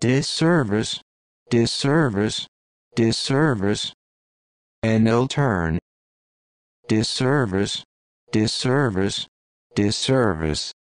disservice, disservice, disservice, and ill turn, disservice, disservice, disservice.